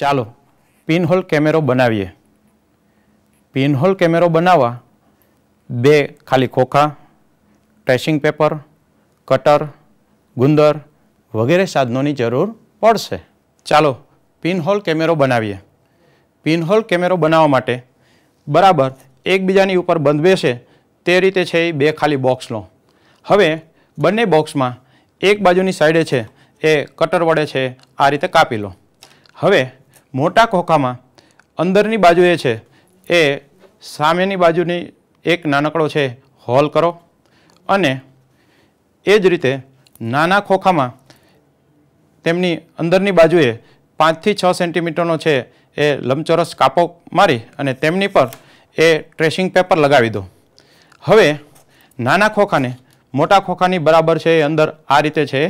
ચાલો પિનહોલ કેમેરો બનાવીએ પિનહોલ કેમેરો બનાવવા બે ખાલી ખોખા ટ્રેસિંગ પેપર કટર ગુંદર વગેરે સાધનોની જરૂર પડશે ચાલો પિનહોલ કેમેરો બનાવીએ પિનહોલ કેમેરો બનાવવા માટે બરાબર એકબીજાની ઉપર બંધ બેસે તે રીતે છે એ બે ખાલી બોક્સ લો હવે બંને બોક્સમાં એક બાજુની સાઈડે છે એ કટર વડે છે આ રીતે કાપી લો હવે મોટા ખોખામાં અંદરની બાજુએ છે એ સામેની બાજુની એક નાનકડો છે હોલ કરો અને એ જ રીતે નાના ખોખામાં તેમની અંદરની બાજુએ પાંચથી છ સેન્ટીમીટરનો છે એ લંબચોરસ કાપો મારી અને તેમની પર એ ટ્રેસિંગ પેપર લગાવી દો હવે નાના ખોખાને મોટા ખોખાની બરાબર છે એ અંદર આ રીતે છે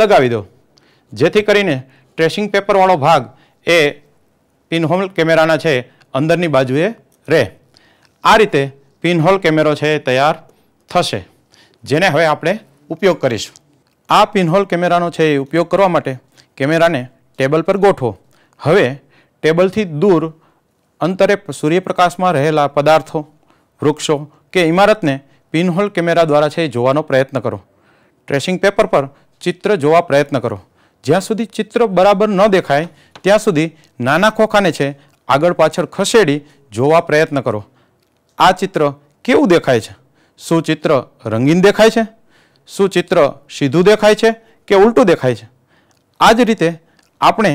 લગાવી દો જેથી કરીને ટ્રેસિંગ પેપરવાળો ભાગ એ પિનહોલ કેમેરાના છે અંદરની બાજુએ રહે આ રીતે પિનહોલ કેમેરો છે એ તૈયાર થશે જેને હવે આપણે ઉપયોગ કરીશું આ પિનહોલ કેમેરાનો છે એ ઉપયોગ કરવા માટે કેમેરાને ટેબલ પર ગોઠવો હવે ટેબલથી દૂર અંતરે સૂર્યપ્રકાશમાં રહેલા પદાર્થો વૃક્ષો કે ઇમારતને પિનહોલ કેમેરા દ્વારા છે જોવાનો પ્રયત્ન કરો ટ્રેસિંગ પેપર પર ચિત્ર જોવા પ્રયત્ન કરો જ્યાં સુધી ચિત્ર બરાબર ન દેખાય ત્યાં સુધી નાના ખોખાને છે આગળ પાછળ ખસેડી જોવા પ્રયત્ન કરો આ ચિત્ર કેવું દેખાય છે શું ચિત્ર રંગીન દેખાય છે શું ચિત્ર સીધું દેખાય છે કે ઉલટું દેખાય છે આ જ રીતે આપણે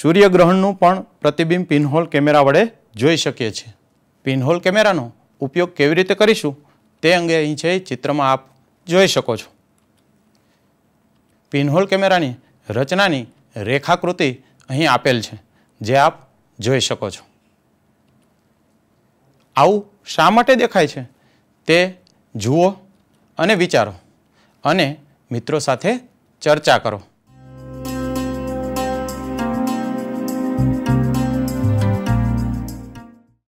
સૂર્યગ્રહણનું પણ પ્રતિબિંબ પિનહોલ કેમેરા વડે જોઈ શકીએ છીએ પિનહોલ કેમેરાનો ઉપયોગ કેવી રીતે કરીશું તે અંગે અહીં છે ચિત્રમાં આપ જોઈ શકો છો પિનહોલ કેમેરાની રચનાની રેખાકૃતિ અહીં આપેલ છે જે આપ જોઈ શકો છો આવું શા માટે દેખાય છે તે જુઓ અને વિચારો અને મિત્રો સાથે ચર્ચા કરો